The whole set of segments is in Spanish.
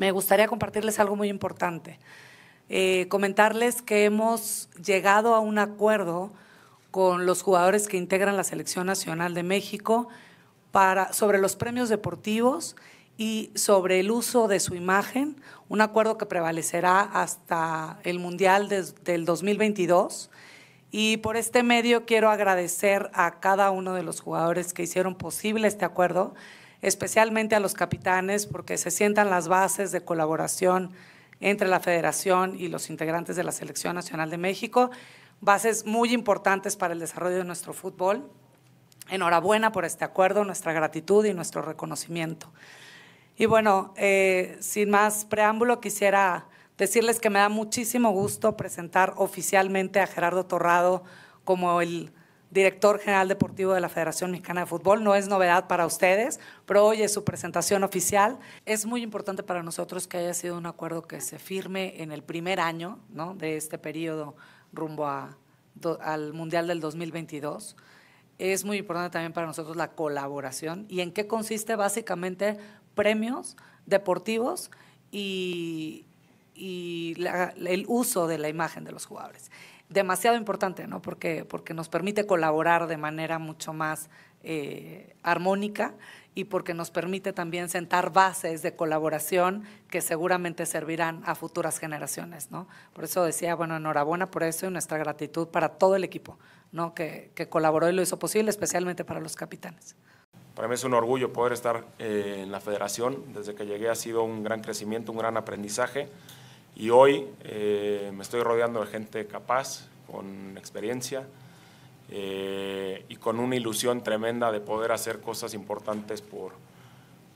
me gustaría compartirles algo muy importante. Eh, comentarles que hemos llegado a un acuerdo con los jugadores que integran la Selección Nacional de México para, sobre los premios deportivos y sobre el uso de su imagen, un acuerdo que prevalecerá hasta el Mundial del 2022. Y por este medio quiero agradecer a cada uno de los jugadores que hicieron posible este acuerdo, especialmente a los capitanes, porque se sientan las bases de colaboración entre la federación y los integrantes de la Selección Nacional de México, bases muy importantes para el desarrollo de nuestro fútbol. Enhorabuena por este acuerdo, nuestra gratitud y nuestro reconocimiento. Y bueno, eh, sin más preámbulo, quisiera decirles que me da muchísimo gusto presentar oficialmente a Gerardo Torrado como el director general deportivo de la Federación Mexicana de Fútbol. No es novedad para ustedes, pero hoy es su presentación oficial. Es muy importante para nosotros que haya sido un acuerdo que se firme en el primer año de este periodo rumbo al Mundial del 2022. Es muy importante también para nosotros la colaboración y en qué consiste básicamente premios deportivos y, el uso de la imagen de los jugadores demasiado importante, ¿no? Porque, porque nos permite colaborar de manera mucho más eh, armónica y porque nos permite también sentar bases de colaboración que seguramente servirán a futuras generaciones, ¿no? Por eso decía, bueno, enhorabuena por eso y nuestra gratitud para todo el equipo, ¿no? Que, que colaboró y lo hizo posible, especialmente para los capitanes. Para mí es un orgullo poder estar eh, en la federación. Desde que llegué ha sido un gran crecimiento, un gran aprendizaje. Y hoy eh, me estoy rodeando de gente capaz, con experiencia eh, y con una ilusión tremenda de poder hacer cosas importantes por,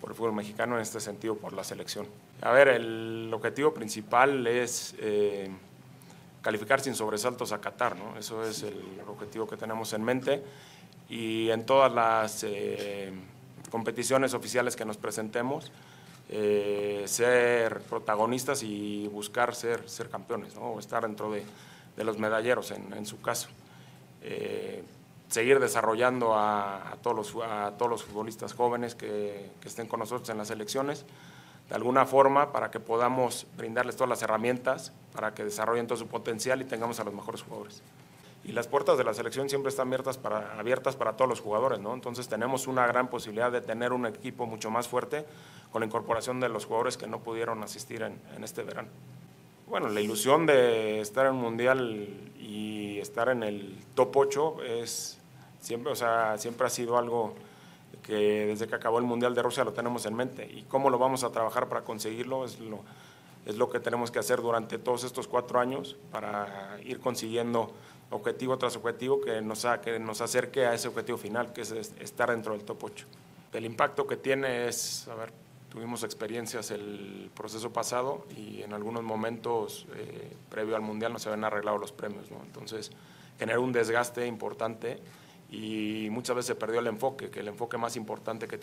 el fútbol mexicano, en este sentido por la selección. A ver, el objetivo principal es eh, calificar sin sobresaltos a Qatar, ¿no? Eso es el objetivo que tenemos en mente y en todas las competiciones oficiales que nos presentemos, eh, ser protagonistas y buscar ser, ser campeones, o estar dentro de, los medalleros en, su caso. Eh, seguir desarrollando a, todos los, a todos los futbolistas jóvenes que, que, estén con nosotros en las elecciones, de alguna forma para que podamos brindarles todas las herramientas para que desarrollen todo su potencial y tengamos a los mejores jugadores y las puertas de la selección siempre están abiertas para, abiertas para todos los jugadores, ¿no? Entonces tenemos una gran posibilidad de tener un equipo mucho más fuerte con la incorporación de los jugadores que no pudieron asistir en, este verano. Bueno, la ilusión de estar en el Mundial y estar en el top 8 es siempre, o sea, siempre ha sido algo que desde que acabó el Mundial de Rusia lo tenemos en mente. Y cómo lo vamos a trabajar para conseguirlo es lo, es lo que tenemos que hacer durante todos estos cuatro años para ir consiguiendo objetivo tras objetivo que nos, que nos acerque a ese objetivo final, que es estar dentro del top 8. El impacto que tiene es, a ver, tuvimos experiencias el proceso pasado y en algunos momentos eh, previo al Mundial no se habían arreglado los premios, ¿no? Entonces generó un desgaste importante y muchas veces se perdió el enfoque, que el enfoque más importante que,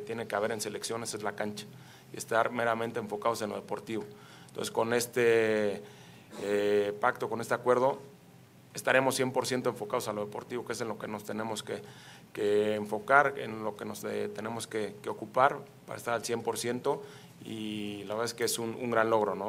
tiene que haber en selecciones es la cancha y estar meramente enfocados en lo deportivo. Entonces con este eh, pacto, con este acuerdo, estaremos 100% enfocados a lo deportivo, que es en lo que nos tenemos que, enfocar, en lo que nos tenemos que, ocupar para estar al 100% y la verdad es que es un, un gran logro. ¿no?